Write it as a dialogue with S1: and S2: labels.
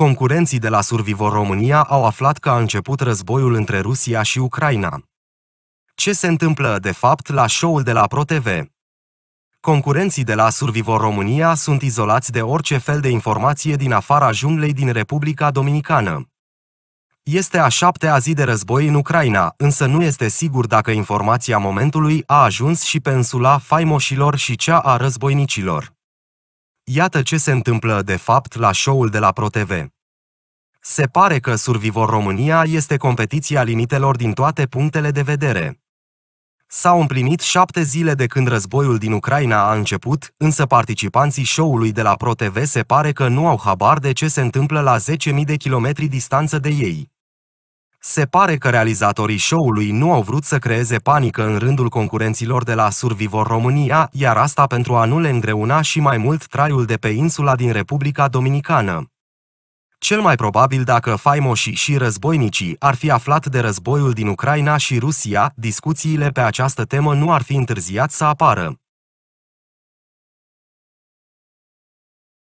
S1: Concurenții de la Survivor România au aflat că a început războiul între Rusia și Ucraina. Ce se întâmplă, de fapt, la show-ul de la ProTV? Concurenții de la Survivor România sunt izolați de orice fel de informație din afara junglei din Republica Dominicană. Este a șaptea zi de război în Ucraina, însă nu este sigur dacă informația momentului a ajuns și pe însula faimoșilor și cea a războinicilor. Iată ce se întâmplă de fapt la show-ul de la ProTV. Se pare că Survivor România este competiția limitelor din toate punctele de vedere. S-au împlinit șapte zile de când războiul din Ucraina a început, însă participanții show-ului de la ProTV se pare că nu au habar de ce se întâmplă la 10.000 de kilometri distanță de ei. Se pare că realizatorii show-ului nu au vrut să creeze panică în rândul concurenților de la Survivor România, iar asta pentru a nu le îngreuna și mai mult traiul de pe insula din Republica Dominicană. Cel mai probabil dacă faimoșii și războinicii ar fi aflat de războiul din Ucraina și Rusia, discuțiile pe această temă nu ar fi întârziat să apară.